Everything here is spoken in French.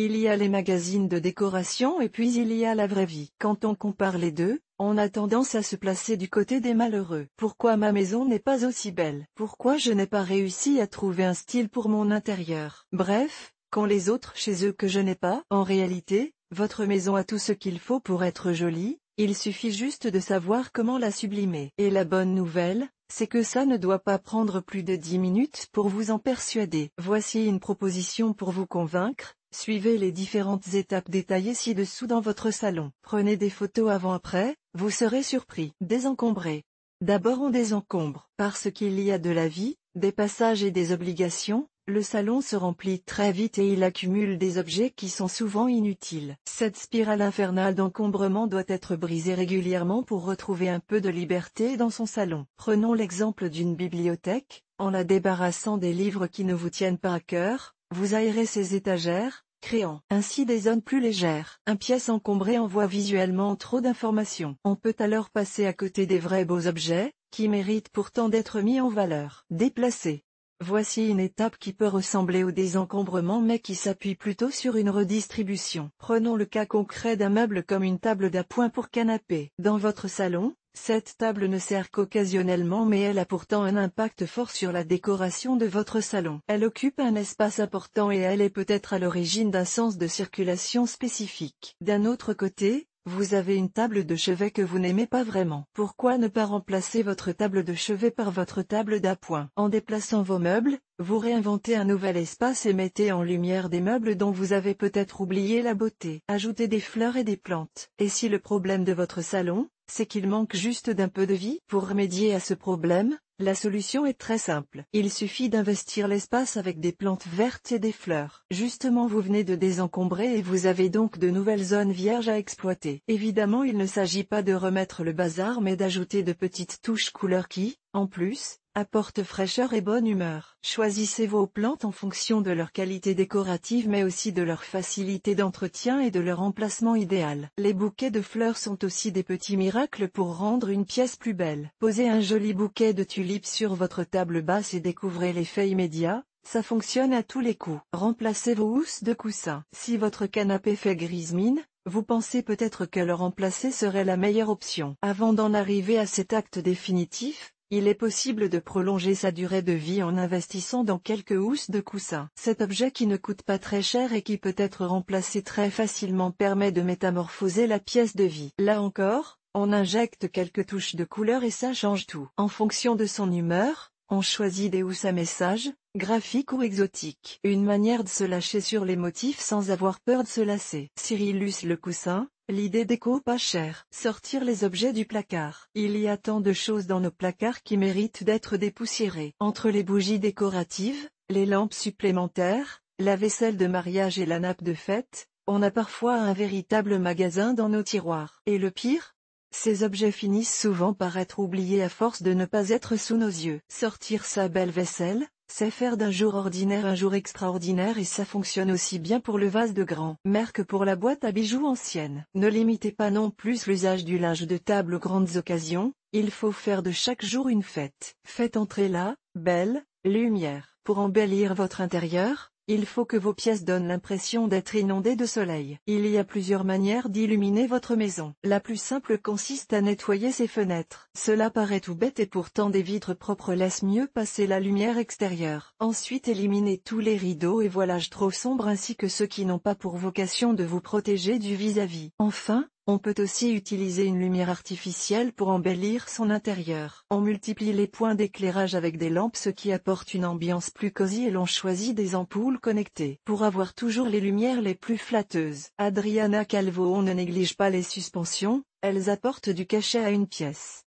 Il y a les magazines de décoration et puis il y a la vraie vie. Quand on compare les deux, on a tendance à se placer du côté des malheureux. Pourquoi ma maison n'est pas aussi belle Pourquoi je n'ai pas réussi à trouver un style pour mon intérieur Bref, quand les autres chez eux que je n'ai pas, en réalité, votre maison a tout ce qu'il faut pour être jolie, il suffit juste de savoir comment la sublimer. Et la bonne nouvelle, c'est que ça ne doit pas prendre plus de 10 minutes pour vous en persuader. Voici une proposition pour vous convaincre, Suivez les différentes étapes détaillées ci-dessous dans votre salon. Prenez des photos avant-après, vous serez surpris. désencombré. D'abord on désencombre, parce qu'il y a de la vie, des passages et des obligations, le salon se remplit très vite et il accumule des objets qui sont souvent inutiles. Cette spirale infernale d'encombrement doit être brisée régulièrement pour retrouver un peu de liberté dans son salon. Prenons l'exemple d'une bibliothèque, en la débarrassant des livres qui ne vous tiennent pas à cœur, vous aérez ces étagères, créant ainsi des zones plus légères. Un pièce encombrée envoie visuellement trop d'informations. On peut alors passer à côté des vrais beaux objets, qui méritent pourtant d'être mis en valeur. Déplacer. Voici une étape qui peut ressembler au désencombrement mais qui s'appuie plutôt sur une redistribution. Prenons le cas concret d'un meuble comme une table d'appoint pour canapé. Dans votre salon, cette table ne sert qu'occasionnellement mais elle a pourtant un impact fort sur la décoration de votre salon. Elle occupe un espace important et elle est peut-être à l'origine d'un sens de circulation spécifique. D'un autre côté, vous avez une table de chevet que vous n'aimez pas vraiment. Pourquoi ne pas remplacer votre table de chevet par votre table d'appoint En déplaçant vos meubles, vous réinventez un nouvel espace et mettez en lumière des meubles dont vous avez peut-être oublié la beauté. Ajoutez des fleurs et des plantes. Et si le problème de votre salon, c'est qu'il manque juste d'un peu de vie. Pour remédier à ce problème, la solution est très simple. Il suffit d'investir l'espace avec des plantes vertes et des fleurs. Justement vous venez de désencombrer et vous avez donc de nouvelles zones vierges à exploiter. Évidemment il ne s'agit pas de remettre le bazar mais d'ajouter de petites touches couleurs qui, en plus, apporte fraîcheur et bonne humeur. Choisissez vos plantes en fonction de leur qualité décorative mais aussi de leur facilité d'entretien et de leur emplacement idéal. Les bouquets de fleurs sont aussi des petits miracles pour rendre une pièce plus belle. Posez un joli bouquet de tulipes sur votre table basse et découvrez l'effet immédiat, ça fonctionne à tous les coups. Remplacez vos housses de coussin. Si votre canapé fait grise mine, vous pensez peut-être que le remplacer serait la meilleure option. Avant d'en arriver à cet acte définitif, il est possible de prolonger sa durée de vie en investissant dans quelques housses de coussin. Cet objet qui ne coûte pas très cher et qui peut être remplacé très facilement permet de métamorphoser la pièce de vie. Là encore, on injecte quelques touches de couleur et ça change tout. En fonction de son humeur, on choisit des housses à message, graphique ou exotique. Une manière de se lâcher sur les motifs sans avoir peur de se lasser. Cyrillus le coussin, L'idée d'éco pas cher. Sortir les objets du placard. Il y a tant de choses dans nos placards qui méritent d'être dépoussiérées. Entre les bougies décoratives, les lampes supplémentaires, la vaisselle de mariage et la nappe de fête, on a parfois un véritable magasin dans nos tiroirs. Et le pire ces objets finissent souvent par être oubliés à force de ne pas être sous nos yeux. Sortir sa belle vaisselle, c'est faire d'un jour ordinaire un jour extraordinaire et ça fonctionne aussi bien pour le vase de grand-mère que pour la boîte à bijoux ancienne. Ne limitez pas non plus l'usage du linge de table aux grandes occasions, il faut faire de chaque jour une fête. Faites entrer la belle lumière pour embellir votre intérieur, il faut que vos pièces donnent l'impression d'être inondées de soleil. Il y a plusieurs manières d'illuminer votre maison. La plus simple consiste à nettoyer ses fenêtres. Cela paraît tout bête et pourtant des vitres propres laissent mieux passer la lumière extérieure. Ensuite éliminez tous les rideaux et voilages trop sombres ainsi que ceux qui n'ont pas pour vocation de vous protéger du vis-à-vis. Enfin, on peut aussi utiliser une lumière artificielle pour embellir son intérieur. On multiplie les points d'éclairage avec des lampes ce qui apporte une ambiance plus cosy et l'on choisit des ampoules connectées pour avoir toujours les lumières les plus flatteuses. Adriana Calvo On ne néglige pas les suspensions, elles apportent du cachet à une pièce.